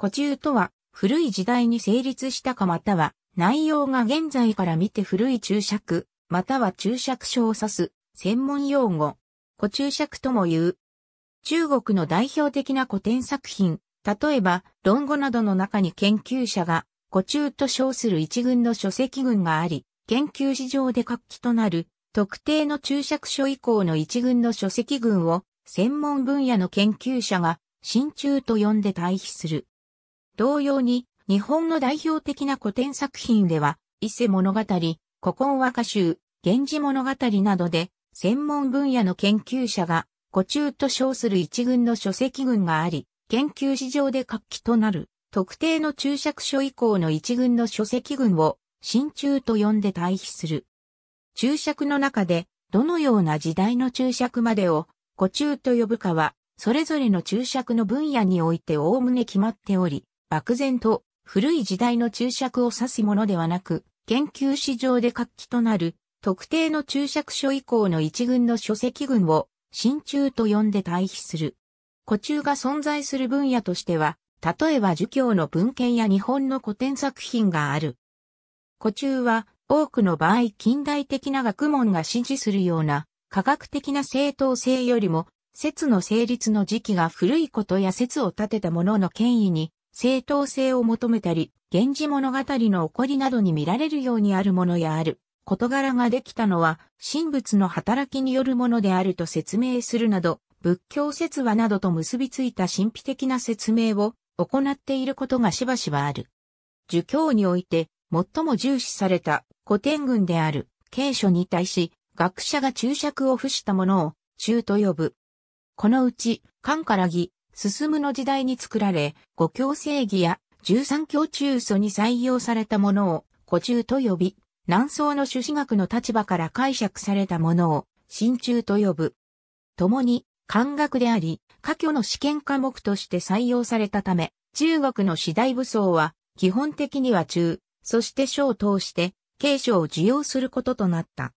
古中とは、古い時代に成立したかまたは、内容が現在から見て古い注釈、または注釈書を指す、専門用語。古注釈とも言う。中国の代表的な古典作品、例えば、論語などの中に研究者が、古中と称する一群の書籍群があり、研究史上で活気となる、特定の注釈書以降の一群の書籍群を、専門分野の研究者が、新中と呼んで対比する。同様に、日本の代表的な古典作品では、伊勢物語、古今和歌集、源氏物語などで、専門分野の研究者が、古中と称する一群の書籍群があり、研究史上で活気となる、特定の注釈書以降の一群の書籍群を、新中と呼んで対比する。注釈の中で、どのような時代の注釈までを、古中と呼ぶかは、それぞれの注釈の分野において概ね決まっており、漠然と古い時代の注釈を指すものではなく、研究史上で活気となる特定の注釈書以降の一群の書籍群を新中と呼んで対比する。古中が存在する分野としては、例えば儒教の文献や日本の古典作品がある。古中は多くの場合近代的な学問が支持するような科学的な正当性よりも説の成立の時期が古いことや説を立てたものの権威に正当性を求めたり、源氏物語の起こりなどに見られるようにあるものやある。事柄ができたのは、神仏の働きによるものであると説明するなど、仏教説話などと結びついた神秘的な説明を行っていることがしばしばある。儒教において最も重視された古典群である経書に対し学者が注釈を付したものを中と呼ぶ。このうち漢から義、進むの時代に作られ、五教正義や十三教中祖に採用されたものを古中と呼び、南宋の朱子学の立場から解釈されたものを新中と呼ぶ。共に漢学であり、科挙の試験科目として採用されたため、中国の次第武装は基本的には中、そして小を通して継承を受容することとなった。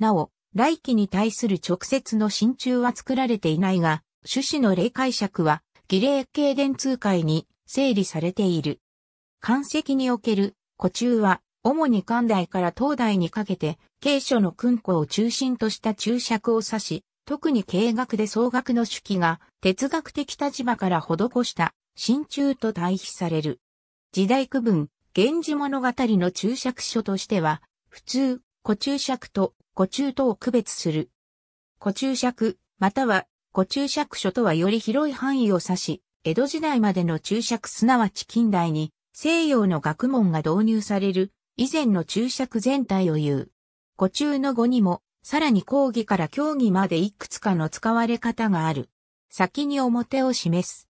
なお、来期に対する直接の新中は作られていないが、趣旨の例解釈は、儀礼経伝通会に整理されている。漢石における古中は、主に漢代から東代にかけて、経書の訓庫を中心とした注釈を指し、特に経学で総学の手記が哲学的立場から施した真中と対比される。時代区分、源氏物語の注釈書としては、普通、古注釈と古中とを区別する。古注釈、または古注釈書とはより広い範囲を指し、江戸時代までの注釈すなわち近代に西洋の学問が導入される以前の注釈全体を言う。古中の語にも、さらに講義から教義までいくつかの使われ方がある。先に表を示す。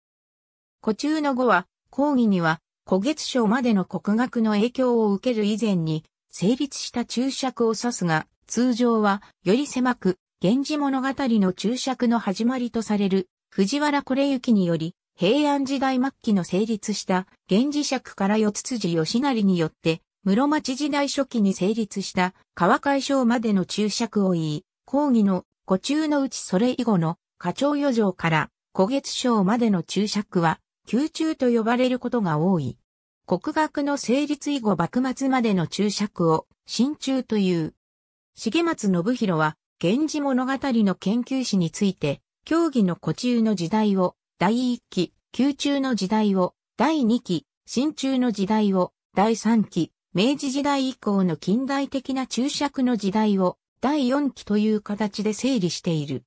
古中の語は、講義には、古月書までの国学の影響を受ける以前に、成立した注釈を指すが、通常は、より狭く、源氏物語の注釈の始まりとされる藤原惟行により、平安時代末期の成立した源氏尺から四辻義成によって、室町時代初期に成立した川会消までの注釈を言い、講義の古中のうちそれ以後の花鳥余剰から古月章までの注釈は、宮中と呼ばれることが多い。国学の成立以後幕末までの注釈を、新中という。重松信弘は、源氏物語の研究史について、競技の古中の時代を、第1期、宮中の時代を、第2期、新中の時代を、第3期、明治時代以降の近代的な注釈の時代を、第4期という形で整理している。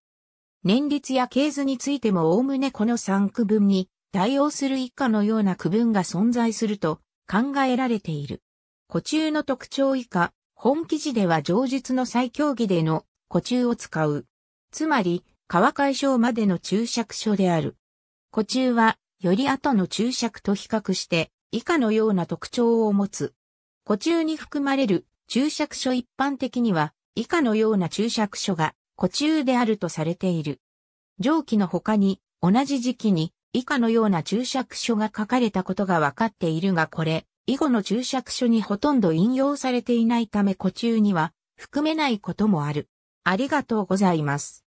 年率や系図についても概ねこの3区分に対応する以下のような区分が存在すると考えられている。古中の特徴以下、本記事では上述の再競技での湖中を使う。つまり、川解消までの注釈書である。湖中は、より後の注釈と比較して、以下のような特徴を持つ。湖中に含まれる注釈書一般的には、以下のような注釈書が湖中であるとされている。上記の他に、同じ時期に以下のような注釈書が書かれたことが分かっているがこれ、以後の注釈書にほとんど引用されていないため湖中には含めないこともある。ありがとうございます。